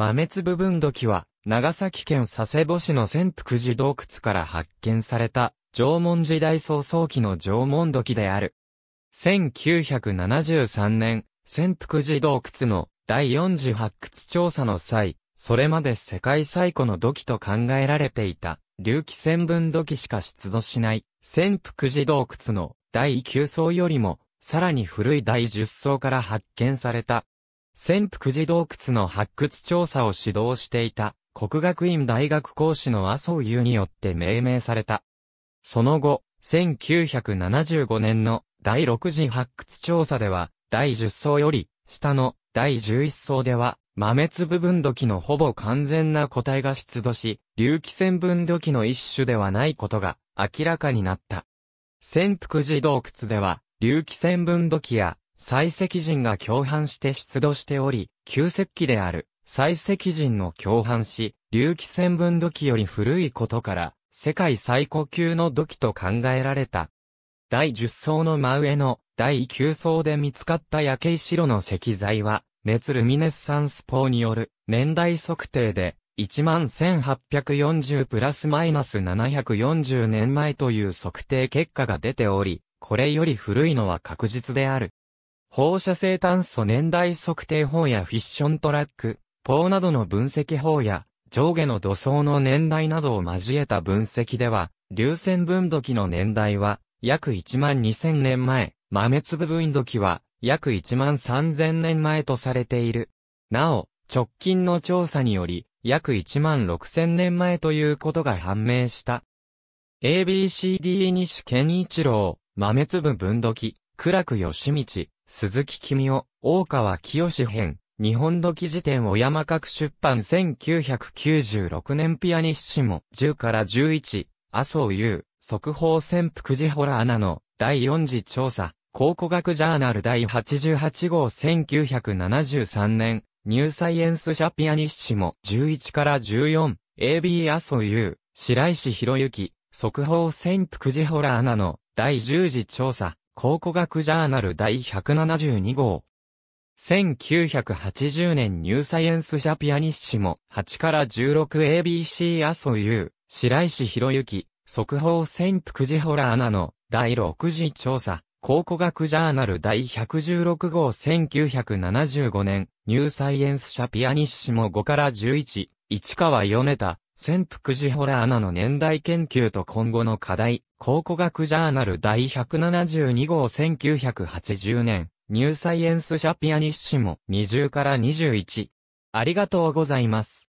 豆粒分土器は、長崎県佐世保市の潜伏寺洞窟から発見された、縄文時代早々期の縄文土器である。1973年、潜伏寺洞窟の第4次発掘調査の際、それまで世界最古の土器と考えられていた、隆起千分土器しか出土しない、潜伏寺洞窟の第9層よりも、さらに古い第10層から発見された潜伏寺洞窟の発掘調査を指導していた国学院大学講師の麻生優によって命名された。その後、1975年の第6次発掘調査では、第10層より下の第11層では、豆粒分土器のほぼ完全な個体が出土し、隆起線分土器の一種ではないことが明らかになった。潜伏寺洞窟では、隆起線分土器や採石人が共犯して出土しており、旧石器である採石人の共犯し、隆起千分土器より古いことから、世界最古級の土器と考えられた。第10層の真上の第9層で見つかった焼け石炉の石材は、熱ルミネッサンス法による年代測定で、11840プラスマイナス740年前という測定結果が出ており、これより古いのは確実である。放射性炭素年代測定法やフィッショントラック、法などの分析法や、上下の土層の年代などを交えた分析では、流線分度器の年代は、約1万2000年前、豆粒分度器は、約1万3000年前とされている。なお、直近の調査により、約1万6000年前ということが判明した。ABCD 西健一郎、豆粒分度器、倉久義道、鈴木君夫、大川清編、日本時辞典を山角出版1996年ピアニッシモ10から11、麻生優、速報潜伏時ホラーなの第4次調査、考古学ジャーナル第88号1973年、ニューサイエンス社ピアニッシモ11から14、AB 麻生優、白石博之、速報潜伏時ホラーなの第10次調査、考古学ジャーナル第172号。1980年ニューサイエンス社ピアニッシモ 8-16ABC 阿蘇ー、白石博之、速報潜伏時ホラーなの第6次調査。考古学ジャーナル第116号1975年、ニューサイエンス社ピアニッシモ5から11、市川米田、潜伏時ホラーナの年代研究と今後の課題、考古学ジャーナル第172号1980年、ニューサイエンスシャピアニッシモ20から21。ありがとうございます。